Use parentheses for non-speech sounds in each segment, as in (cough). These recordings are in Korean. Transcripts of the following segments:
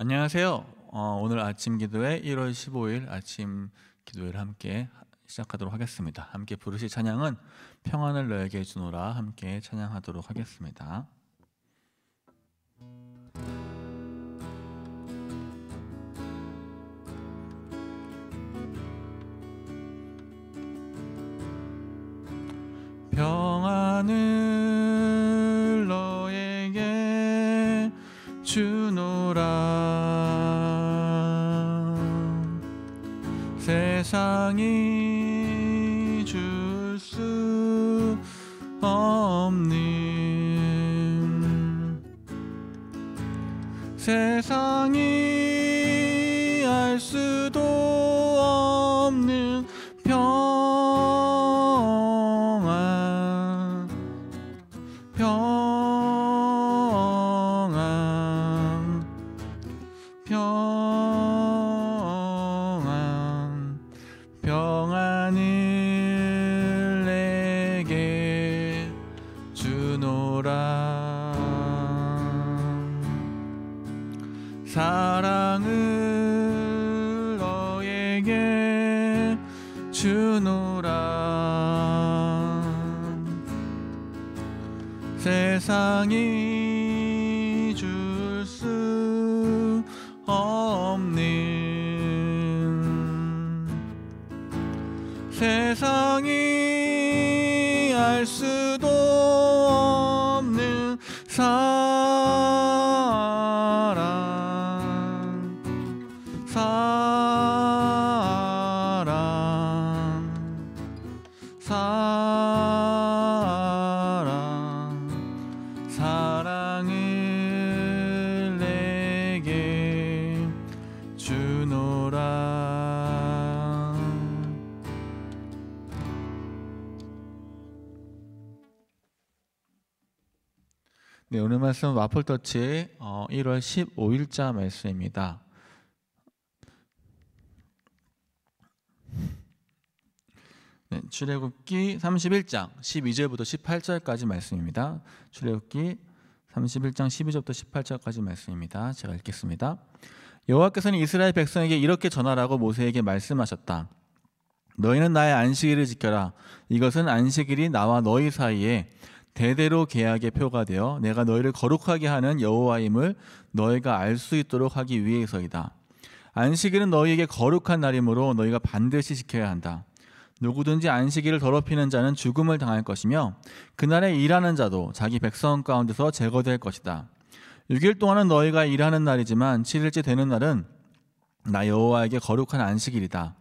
안녕하세요. 어, 오늘 아침 기도회 1월 15일 아침 기도회를 함께 시작하도록 하겠습니다. 함께 부르실 찬양은 평안을 너에게 주노라 함께 찬양하도록 하겠습니다. 세상이 줄 수 없는 세상 세상이 알수 네, 오늘 말씀 와플더치 1월 어, 15일자 말씀입니다. 네, 출애굽기 31장 12절부터 18절까지 말씀입니다. 출애굽기 31장 12절부터 18절까지 말씀입니다. 제가 읽겠습니다. 여호와께서는 이스라엘 백성에게 이렇게 전하라고 모세에게 말씀하셨다. 너희는 나의 안식일을 지켜라. 이것은 안식일이 나와 너희 사이에 대대로 계약의 표가 되어 내가 너희를 거룩하게 하는 여호와임을 너희가 알 수 있도록 하기 위해서이다. 안식일은 너희에게 거룩한 날이므로 너희가 반드시 지켜야 한다. 누구든지 안식일을 더럽히는 자는 죽음을 당할 것이며 그날에 일하는 자도 자기 백성 가운데서 제거될 것이다. 6일 동안은 너희가 일하는 날이지만 7일째 되는 날은 나 여호와에게 거룩한 안식일이다.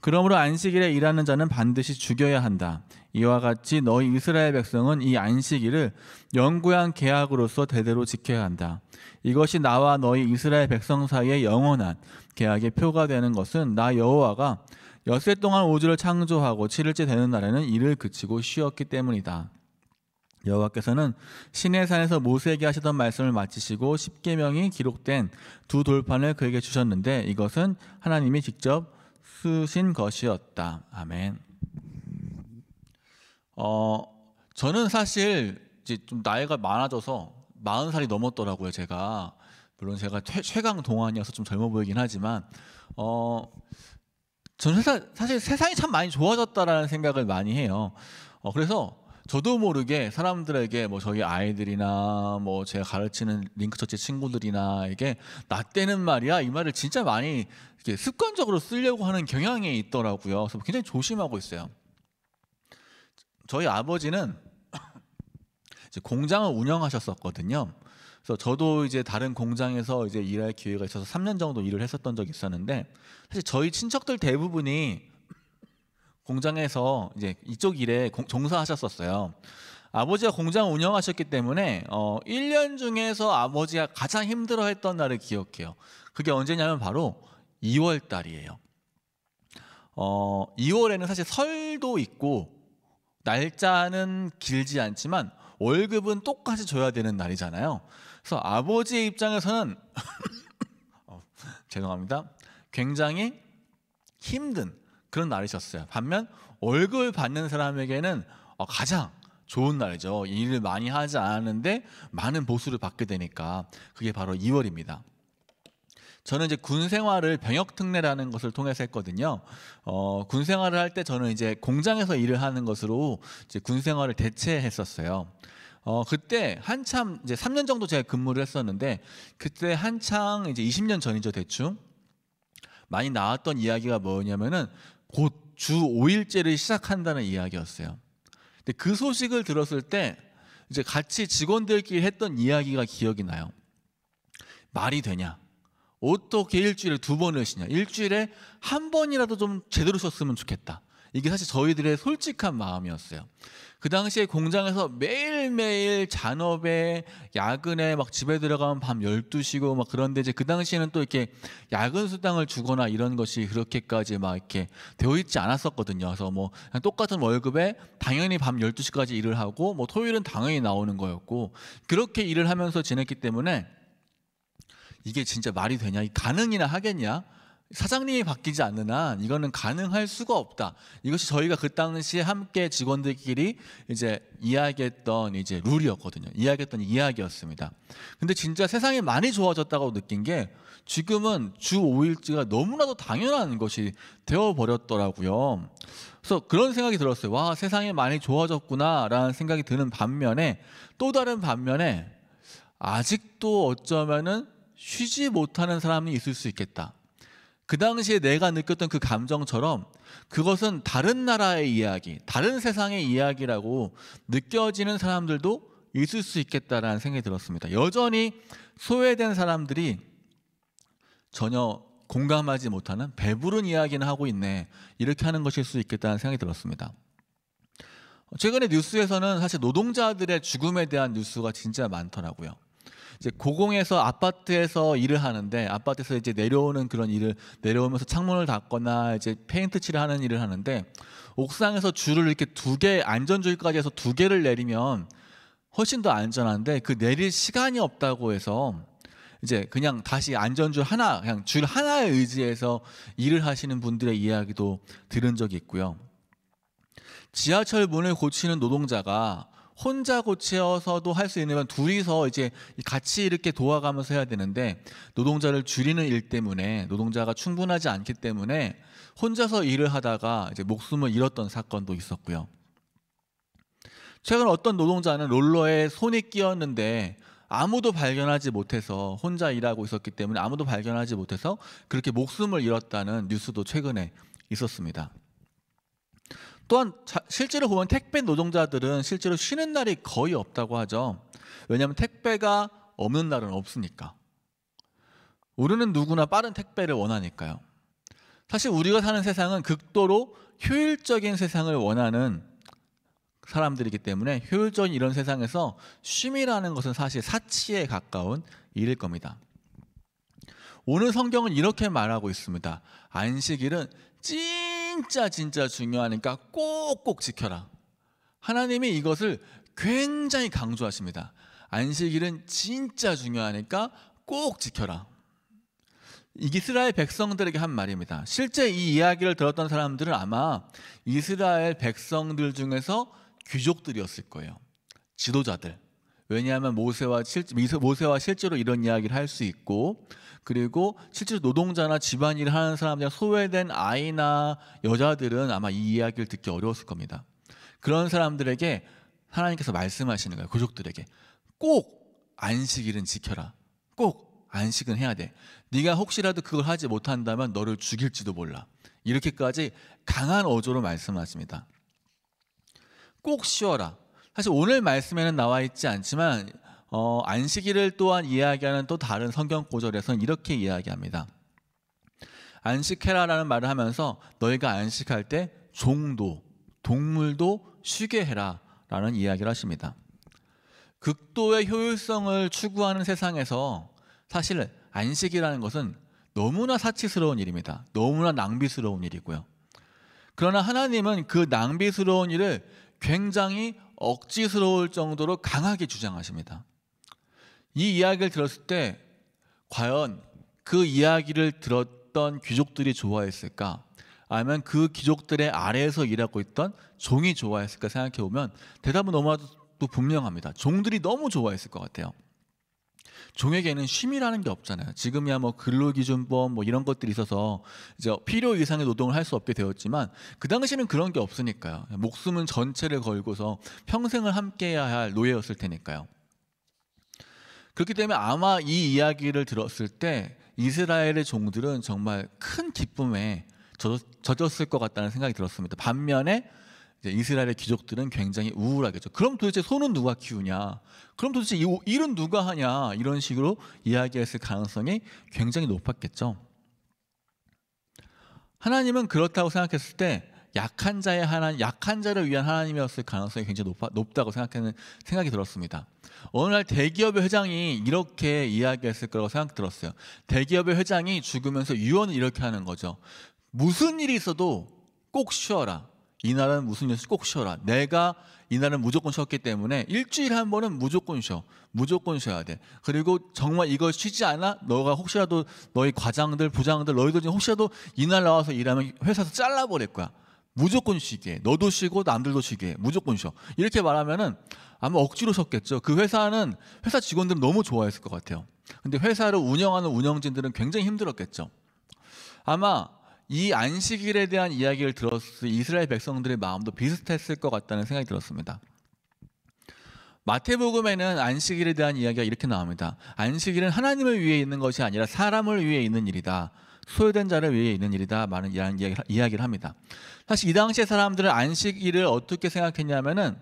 그러므로 안식일에 일하는 자는 반드시 죽여야 한다. 이와 같이 너희 이스라엘 백성은 이 안식일을 영구한 계약으로서 대대로 지켜야 한다. 이것이 나와 너희 이스라엘 백성 사이의 영원한 계약의 표가 되는 것은 나 여호와가 엿새 동안 우주를 창조하고 7일째 되는 날에는 일을 그치고 쉬었기 때문이다. 여호와께서는 시내산에서 모세에게 하시던 말씀을 마치시고 십계명이 기록된 두 돌판을 그에게 주셨는데 이것은 하나님이 직접 쓰신 것이었다. 아멘. 어, 저는 사실 이제 좀 나이가 많아져서 40살이 넘었더라고요, 제가. 물론 제가 최, 강 동안이어서 좀 젊어 보이긴 하지만 어, 저는 사 사실 세상이 참 많이 좋아졌다라는 생각을 많이 해요. 어, 그래서 저도 모르게 사람들에게 뭐 저희 아이들이나 뭐 제가 가르치는 링크처치 친구들이나 이게 나 때는 말이야 이 말을 진짜 많이 습관적으로 쓰려고 하는 경향이 있더라고요. 그래서 굉장히 조심하고 있어요. 저희 아버지는 공장을 운영하셨었거든요. 그래서 저도 이제 다른 공장에서 이제 일할 기회가 있어서 3년 정도 일을 했었던 적이 있었는데 사실 저희 친척들 대부분이 공장에서 이제 이쪽 일에 공, 종사하셨었어요. 아버지가 공장 운영하셨기 때문에 어, 1년 중에서 아버지가 가장 힘들어했던 날을 기억해요. 그게 언제냐면 바로 2월 달이에요. 어, 2월에는 사실 설도 있고 날짜는 길지 않지만 월급은 똑같이 줘야 되는 날이잖아요. 그래서 아버지의 입장에서는 (coughs) 어, 죄송합니다. 굉장히 힘든 그런 날이셨어요. 반면 월급을 받는 사람에게는 어, 가장 좋은 날이죠. 일을 많이 하지 않았는데 많은 보수를 받게 되니까 그게 바로 2월입니다. 저는 이제 군 생활을 병역 특례라는 것을 통해서 했거든요. 어, 군 생활을 할 때 저는 이제 공장에서 일을 하는 것으로 이제 군 생활을 대체했었어요. 어, 그때 한참 이제 3년 정도 제가 근무를 했었는데 그때 한창 이제 20년 전이죠 대충 많이 나왔던 이야기가 뭐냐면은 곧 주 5일째를 시작한다는 이야기였어요. 근데 그 소식을 들었을 때 이제 같이 직원들끼리 했던 이야기가 기억이 나요. 말이 되냐? 어떻게 일주일에 두 번을 쉬냐. 일주일에 한 번이라도 좀 제대로 쉬었으면 좋겠다. 이게 사실 저희들의 솔직한 마음이었어요. 그 당시에 공장에서 매일매일 잔업에 야근에 막 집에 들어가면 밤 12시고 막 그런데 이제 그 당시에는 또 이렇게 야근 수당을 주거나 이런 것이 그렇게까지 막 이렇게 되어 있지 않았었거든요. 그래서 뭐 똑같은 월급에 당연히 밤 12시까지 일을 하고 뭐 토요일은 당연히 나오는 거였고 그렇게 일을 하면서 지냈기 때문에 이게 진짜 말이 되냐? 가능이나 하겠냐? 사장님이 바뀌지 않는 한 이거는 가능할 수가 없다. 이것이 저희가 그 당시에 함께 직원들끼리 이제 이야기했던 이제 룰이었거든요. 이야기했던 이야기였습니다. 근데 진짜 세상이 많이 좋아졌다고 느낀 게 지금은 주 5일째가 너무나도 당연한 것이 되어 버렸더라고요. 그래서 그런 생각이 들었어요. 와, 세상이 많이 좋아졌구나라는 생각이 드는 반면에 또 다른 반면에 아직도 어쩌면은 쉬지 못하는 사람이 있을 수 있겠다. 그 당시에 내가 느꼈던 그 감정처럼 그것은 다른 나라의 이야기, 다른 세상의 이야기라고 느껴지는 사람들도 있을 수 있겠다라는 생각이 들었습니다. 여전히 소외된 사람들이 전혀 공감하지 못하는 배부른 이야기는 하고 있네. 이렇게 하는 것일 수 있겠다는 생각이 들었습니다. 최근에 뉴스에서는 사실 노동자들의 죽음에 대한 뉴스가 진짜 많더라고요. 이제 고공에서 아파트에서 일을 하는데 아파트에서 이제 내려오는 그런 일을 내려오면서 창문을 닫거나 이제 페인트 칠하는 을 일을 하는데 옥상에서 줄을 이렇게 두 개 안전줄까지 해서 두 개를 내리면 훨씬 더 안전한데 그 내릴 시간이 없다고 해서 이제 그냥 다시 안전줄 하나 그냥 줄 하나에 의지해서 일을 하시는 분들의 이야기도 들은 적이 있고요. 지하철 문을 고치는 노동자가 혼자 고치어서도 할 수 있는 둘이서 이제 같이 이렇게 도와가면서 해야 되는데 노동자를 줄이는 일 때문에 노동자가 충분하지 않기 때문에 혼자서 일을 하다가 이제 목숨을 잃었던 사건도 있었고요. 최근 어떤 노동자는 롤러에 손이 끼었는데 아무도 발견하지 못해서 혼자 일하고 있었기 때문에 아무도 발견하지 못해서 그렇게 목숨을 잃었다는 뉴스도 최근에 있었습니다. 또한 자, 실제로 보면 택배 노동자들은 실제로 쉬는 날이 거의 없다고 하죠. 왜냐하면 택배가 없는 날은 없으니까. 우리는 누구나 빠른 택배를 원하니까요. 사실 우리가 사는 세상은 극도로 효율적인 세상을 원하는 사람들이기 때문에 효율적인 이런 세상에서 쉼이라는 것은 사실 사치에 가까운 일일 겁니다. 오늘 성경은 이렇게 말하고 있습니다. 안식일은 찐 진짜 진짜 중요하니까 그러니까 꼭꼭 지켜라. 하나님이 이것을 굉장히 강조하십니다. 안식일은 진짜 중요하니까 꼭 지켜라. 이스라엘 백성들에게 한 말입니다. 실제 이 이야기를 들었던 사람들은 아마 이스라엘 백성들 중에서 귀족들이었을 거예요. 지도자들. 왜냐하면 모세와 실제 모세와 실제로 이런 이야기를 할 수 있고 그리고 실제로 노동자나 집안일을 하는 사람들 소외된 아이나 여자들은 아마 이 이야기를 듣기 어려웠을 겁니다. 그런 사람들에게 하나님께서 말씀하시는 거예요. 그족들에게 꼭 안식일은 지켜라. 꼭 안식은 해야 돼. 네가 혹시라도 그걸 하지 못한다면 너를 죽일지도 몰라. 이렇게까지 강한 어조로 말씀하십니다. 꼭 쉬어라. 사실 오늘 말씀에는 나와 있지 않지만 어, 안식일을 또한 이야기하는 또 다른 성경 구절에서는 이렇게 이야기합니다. 안식해라라는 말을 하면서 너희가 안식할 때 종도 동물도 쉬게 해라라는 이야기를 하십니다. 극도의 효율성을 추구하는 세상에서 사실 안식이라는 것은 너무나 사치스러운 일입니다. 너무나 낭비스러운 일이고요. 그러나 하나님은 그 낭비스러운 일을 굉장히 억지스러울 정도로 강하게 주장하십니다. 이 이야기를 들었을 때 과연 그 이야기를 들었던 귀족들이 좋아했을까? 아니면 그 귀족들의 아래에서 일하고 있던 종이 좋아했을까 생각해 보면 대답은 너무나도 분명합니다. 종들이 너무 좋아했을 것 같아요. 종에게는 쉼이라는 게 없잖아요. 지금이야 뭐 근로기준법 뭐 이런 것들이 있어서 이제 필요 이상의 노동을 할 수 없게 되었지만 그 당시에는 그런 게 없으니까요. 목숨은 전체를 걸고서 평생을 함께해야 할 노예였을 테니까요. 그렇기 때문에 아마 이 이야기를 들었을 때 이스라엘의 종들은 정말 큰 기쁨에 젖었을 것 같다는 생각이 들었습니다. 반면에 이스라엘의 귀족들은 굉장히 우울하겠죠. 그럼 도대체 소는 누가 키우냐? 그럼 도대체 이 일은 누가 하냐? 이런 식으로 이야기했을 가능성이 굉장히 높았겠죠. 하나님은 그렇다고 생각했을 때 약한 자의 하나님, 약한 자를 위한 하나님이었을 가능성이 굉장히 높, 다고 생각하는 생각이 들었습니다. 어느 날 대기업의 회장이 이렇게 이야기했을 거라고 생각 들었어요. 대기업의 회장이 죽으면서 유언을 이렇게 하는 거죠. 무슨 일이 있어도 꼭 쉬어라. 이 날은 무슨 일을 꼭 쉬어라. 내가 이 날은 무조건 쉬었기 때문에 일주일에 한 번은 무조건 쉬어. 무조건 쉬어야 돼. 그리고 정말 이걸 쉬지 않아? 너가 혹시라도 너희 과장들, 부장들, 너희들 중에 혹시라도 이날 나와서 일하면 회사에서 잘라버릴 거야. 무조건 쉬게. 너도 쉬고 남들도 쉬게. 무조건 쉬어. 이렇게 말하면은 아마 억지로 쉬었겠죠. 그 회사는 회사 직원들은 너무 좋아했을 것 같아요. 근데 회사를 운영하는 운영진들은 굉장히 힘들었겠죠. 아마 이 안식일에 대한 이야기를 들었을 이스라엘 백성들의 마음도 비슷했을 것 같다는 생각이 들었습니다. 마태복음에는 안식일에 대한 이야기가 이렇게 나옵니다. 안식일은 하나님을 위해 있는 것이 아니라 사람을 위해 있는 일이다. 소외된 자를 위해 있는 일이다. 많은 이야기를 합니다. 사실 이 당시의 사람들은 안식일을 어떻게 생각했냐면은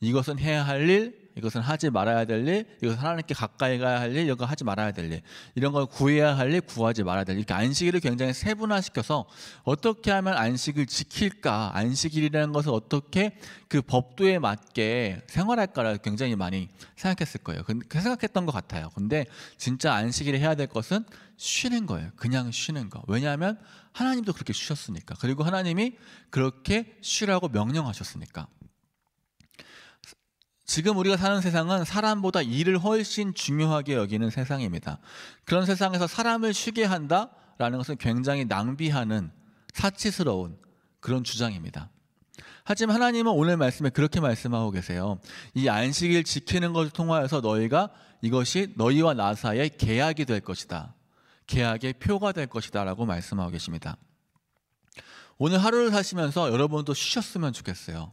이것은 해야 할 일, 이것은 하지 말아야 될 일, 이것은 하나님께 가까이 가야 할 일, 이거 하지 말아야 될 일, 이런 걸 구해야 할 일, 구하지 말아야 될 일. 이렇게 안식일을 굉장히 세분화시켜서 어떻게 하면 안식을 지킬까, 안식일이라는 것을 어떻게 그 법도에 맞게 생활할까를 굉장히 많이 생각했을 거예요. 그 생각했던 것 같아요. 근데 진짜 안식일을 해야 될 것은 쉬는 거예요. 그냥 쉬는 거. 왜냐하면 하나님도 그렇게 쉬셨으니까. 그리고 하나님이 그렇게 쉬라고 명령하셨으니까. 지금 우리가 사는 세상은 사람보다 일을 훨씬 중요하게 여기는 세상입니다. 그런 세상에서 사람을 쉬게 한다라는 것은 굉장히 낭비하는 사치스러운 그런 주장입니다. 하지만 하나님은 오늘 말씀에 그렇게 말씀하고 계세요. 이 안식일 지키는 것을 통하여서 너희가 이것이 너희와 나 사이의 계약이 될 것이다. 계약의 표가 될 것이다. 라고 말씀하고 계십니다. 오늘 하루를 사시면서 여러분도 쉬셨으면 좋겠어요.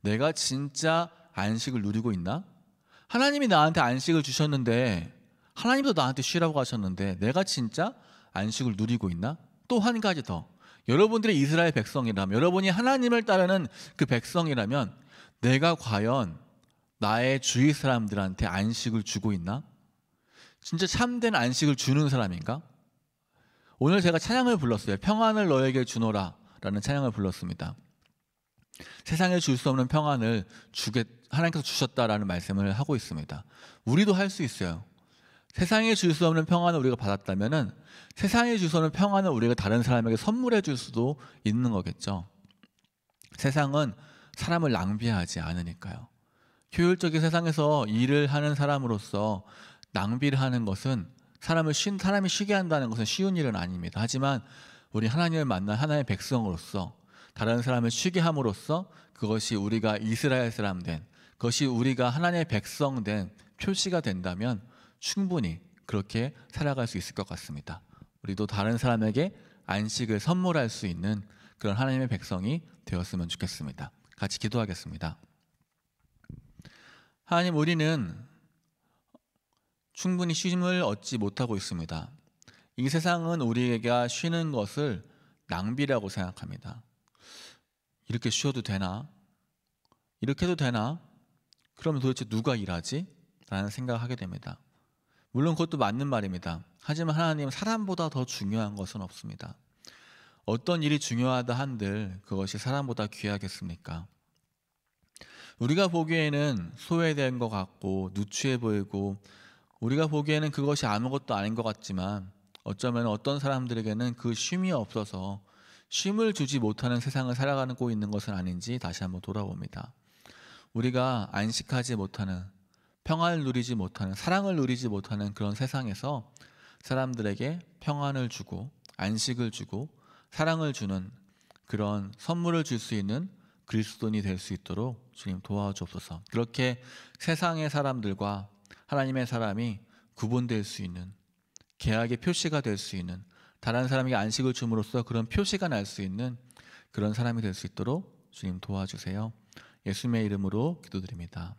내가 진짜 안식을 누리고 있나? 하나님이 나한테 안식을 주셨는데 하나님도 나한테 쉬라고 하셨는데 내가 진짜 안식을 누리고 있나? 또 한 가지 더. 여러분들이 이스라엘 백성이라면 여러분이 하나님을 따르는 그 백성이라면 내가 과연 나의 주위 사람들한테 안식을 주고 있나? 진짜 참된 안식을 주는 사람인가? 오늘 제가 찬양을 불렀어요. 평안을 너에게 주노라 라는 찬양을 불렀습니다. 세상에 줄 수 없는 평안을 주게 하나님께서 주셨다라는 말씀을 하고 있습니다. 우리도 할 수 있어요. 세상에 줄 수 없는 평안을 우리가 받았다면은 세상에 줄 수 없는 평안을 우리가 다른 사람에게 선물해 줄 수도 있는 거겠죠. 세상은 사람을 낭비하지 않으니까요. 효율적인 세상에서 일을 하는 사람으로서 낭비를 하는 것은 사람을 쉰 사람이 쉬게 한다는 것은 쉬운 일은 아닙니다. 하지만 우리 하나님을 만난 하나님의 백성으로서 다른 사람을 쉬게 함으로써 그것이 우리가 이스라엘 사람 된 그것이 우리가 하나님의 백성 된 표시가 된다면 충분히 그렇게 살아갈 수 있을 것 같습니다. 우리도 다른 사람에게 안식을 선물할 수 있는 그런 하나님의 백성이 되었으면 좋겠습니다. 같이 기도하겠습니다. 하나님 우리는 충분히 쉼을 얻지 못하고 있습니다. 이 세상은 우리에게 쉬는 것을 낭비라고 생각합니다. 이렇게 쉬어도 되나? 이렇게 해도 되나? 그러면 도대체 누가 일하지? 라는 생각을 하게 됩니다. 물론 그것도 맞는 말입니다. 하지만 하나님 사람보다 더 중요한 것은 없습니다. 어떤 일이 중요하다 한들 그것이 사람보다 귀하겠습니까? 우리가 보기에는 소외된 것 같고 누추해 보이고 우리가 보기에는 그것이 아무것도 아닌 것 같지만 어쩌면 어떤 사람들에게는 그 쉼이 없어서 쉼을 주지 못하는 세상을 살아가는 꼴 있는 것은 아닌지 다시 한번 돌아봅니다. 우리가 안식하지 못하는 평안을 누리지 못하는 사랑을 누리지 못하는 그런 세상에서 사람들에게 평안을 주고 안식을 주고 사랑을 주는 그런 선물을 줄 수 있는 그리스도인이 될 수 있도록 주님 도와주옵소서. 그렇게 세상의 사람들과 하나님의 사람이 구분될 수 있는 계약의 표시가 될 수 있는 다른 사람에게 안식을 줌으로써 그런 표시가 날 수 있는 그런 사람이 될 수 있도록 주님 도와주세요. 예수님의 이름으로 기도드립니다.